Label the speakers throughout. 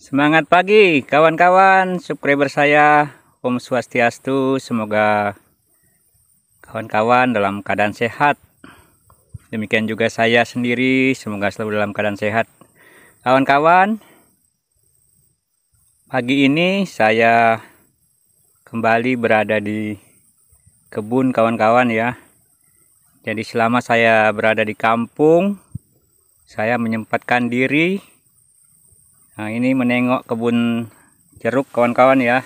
Speaker 1: Semangat pagi kawan-kawan subscriber saya Om Swastiastu semoga kawan-kawan dalam keadaan sehat demikian juga saya sendiri semoga selalu dalam keadaan sehat kawan-kawan pagi ini saya kembali berada di kebun kawan-kawan ya jadi selama saya berada di kampung saya menyempatkan diri Nah, ini menengok kebun jeruk kawan-kawan ya.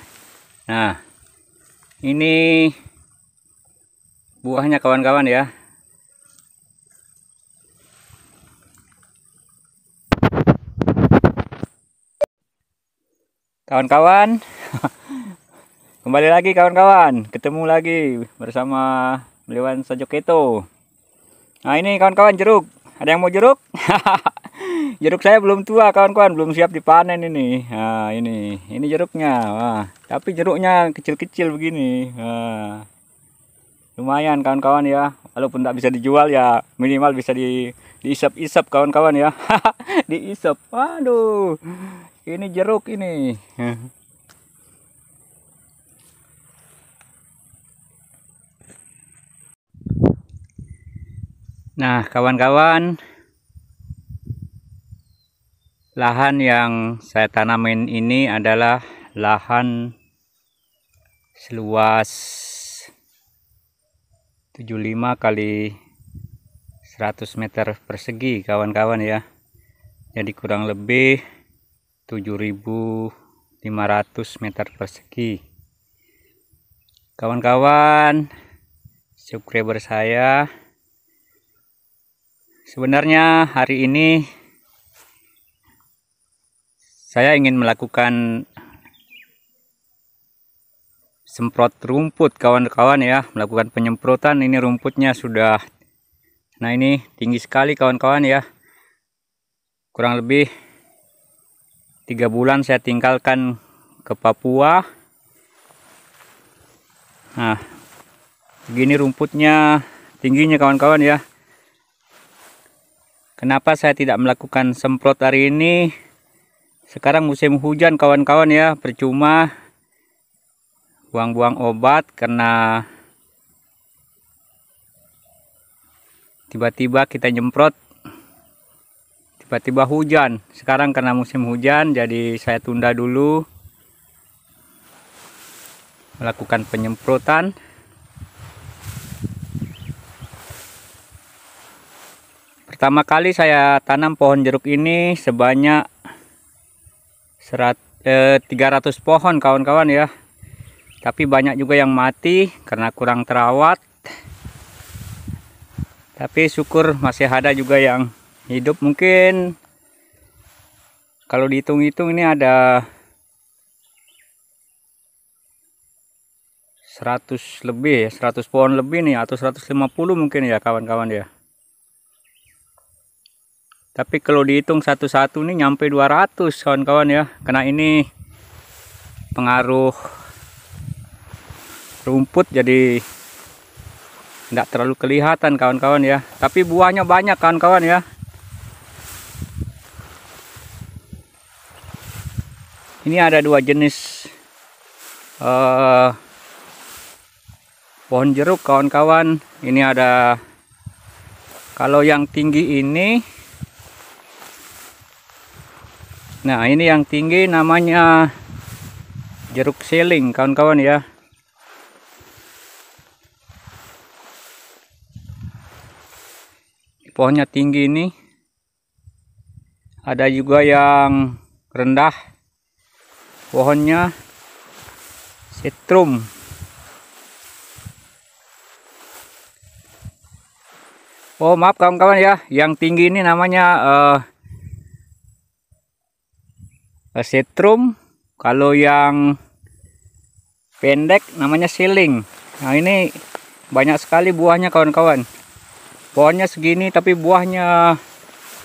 Speaker 1: Nah, ini buahnya kawan-kawan ya. Kawan-kawan, kembali lagi kawan-kawan, ketemu lagi bersama Meliwan itu. Nah, ini kawan-kawan jeruk. Ada yang mau jeruk? jeruk saya belum tua kawan-kawan belum siap dipanen ini nah ini ini jeruknya Wah, tapi jeruknya kecil-kecil begini nah, lumayan kawan-kawan ya walaupun tak bisa dijual ya minimal bisa di diisap-isap kawan-kawan ya diisap waduh ini jeruk ini nah kawan-kawan lahan yang saya tanamin ini adalah lahan seluas 75 kali 100 meter persegi kawan-kawan ya jadi kurang lebih 7500 meter persegi kawan-kawan subscriber saya sebenarnya hari ini saya ingin melakukan semprot rumput kawan-kawan ya melakukan penyemprotan ini rumputnya sudah nah ini tinggi sekali kawan-kawan ya kurang lebih tiga bulan saya tinggalkan ke Papua nah begini rumputnya tingginya kawan-kawan ya kenapa saya tidak melakukan semprot hari ini sekarang musim hujan kawan-kawan ya percuma buang-buang obat karena tiba-tiba kita nyemprot tiba-tiba hujan sekarang karena musim hujan jadi saya tunda dulu melakukan penyemprotan pertama kali saya tanam pohon jeruk ini sebanyak serat, eh, 300 pohon kawan-kawan ya tapi banyak juga yang mati karena kurang terawat tapi syukur masih ada juga yang hidup mungkin kalau dihitung-hitung ini ada 100 lebih 100 ya. pohon lebih nih atau 150 mungkin ya kawan-kawan ya tapi kalau dihitung satu-satu nih nyampe 200 kawan-kawan ya karena ini pengaruh rumput jadi tidak terlalu kelihatan kawan-kawan ya tapi buahnya banyak kawan-kawan ya ini ada dua jenis uh, pohon jeruk kawan-kawan ini ada kalau yang tinggi ini Nah ini yang tinggi namanya jeruk seling kawan-kawan ya. Pohonnya tinggi ini. Ada juga yang rendah. Pohonnya setrum. Oh maaf kawan-kawan ya, yang tinggi ini namanya uh, setrum kalau yang pendek namanya siling nah ini banyak sekali buahnya kawan-kawan pohonnya segini tapi buahnya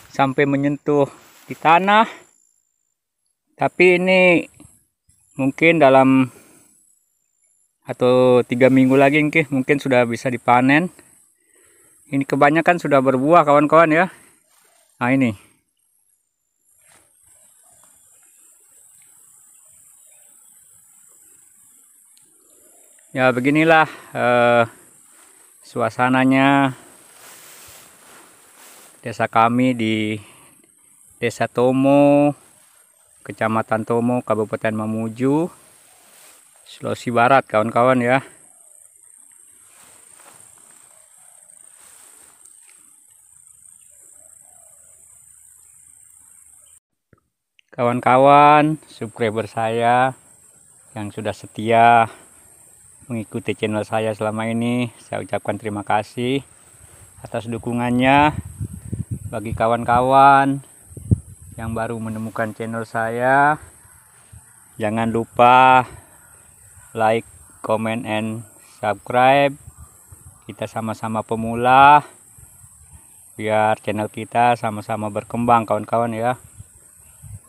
Speaker 1: sampai menyentuh di tanah tapi ini mungkin dalam atau tiga minggu lagi mungkin sudah bisa dipanen ini kebanyakan sudah berbuah kawan-kawan ya nah ini ya beginilah eh, suasananya desa kami di desa Tomo kecamatan Tomo Kabupaten Mamuju Sulawesi Barat kawan-kawan ya kawan-kawan subscriber saya yang sudah setia mengikuti channel saya selama ini. Saya ucapkan terima kasih atas dukungannya bagi kawan-kawan yang baru menemukan channel saya. Jangan lupa like, comment, and subscribe. Kita sama-sama pemula biar channel kita sama-sama berkembang kawan-kawan ya.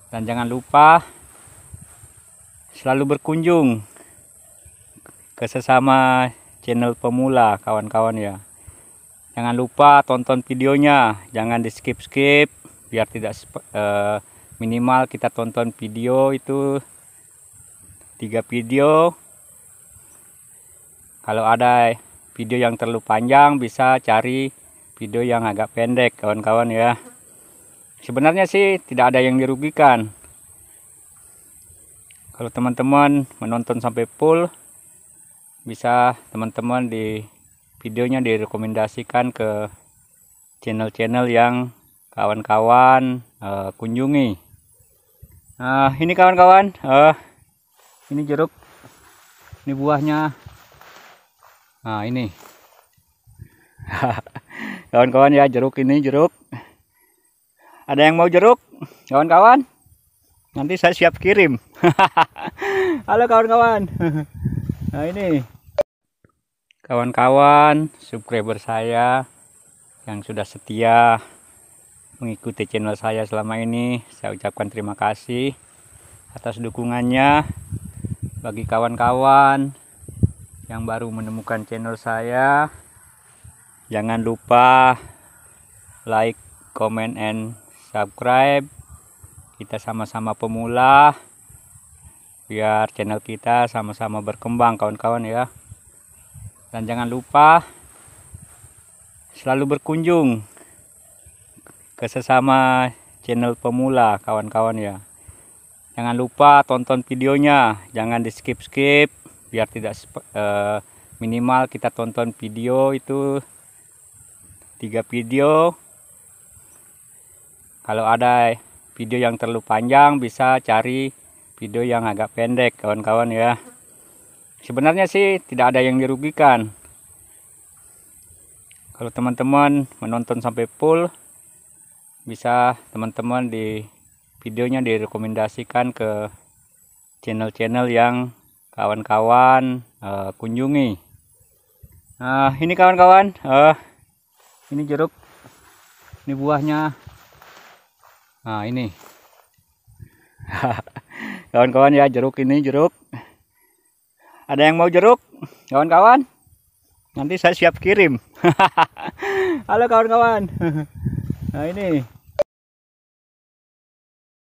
Speaker 1: Dan jangan lupa selalu berkunjung ke sesama channel pemula kawan-kawan ya jangan lupa tonton videonya jangan di skip-skip biar tidak eh, minimal kita tonton video itu tiga video kalau ada video yang terlalu panjang bisa cari video yang agak pendek kawan-kawan ya sebenarnya sih tidak ada yang dirugikan kalau teman-teman menonton sampai full bisa teman-teman di videonya direkomendasikan ke channel-channel yang kawan-kawan uh, kunjungi nah ini kawan-kawan uh, ini jeruk ini buahnya nah ini kawan-kawan ya jeruk ini jeruk ada yang mau jeruk kawan-kawan nanti saya siap kirim halo kawan-kawan nah ini kawan-kawan subscriber saya yang sudah setia mengikuti channel saya selama ini saya ucapkan terima kasih atas dukungannya bagi kawan-kawan yang baru menemukan channel saya jangan lupa like comment and subscribe kita sama-sama pemula biar channel kita sama-sama berkembang kawan-kawan ya dan jangan lupa selalu berkunjung ke sesama channel pemula kawan-kawan ya jangan lupa tonton videonya jangan di skip-skip biar tidak eh, minimal kita tonton video itu tiga video kalau ada video yang terlalu panjang bisa cari video yang agak pendek kawan-kawan ya sebenarnya sih tidak ada yang dirugikan kalau teman-teman menonton sampai full bisa teman-teman di videonya direkomendasikan ke channel-channel yang kawan-kawan uh, kunjungi nah ini kawan-kawan uh, ini jeruk ini buahnya nah ini kawan-kawan ya jeruk ini jeruk ada yang mau jeruk kawan-kawan nanti saya siap kirim halo kawan-kawan nah ini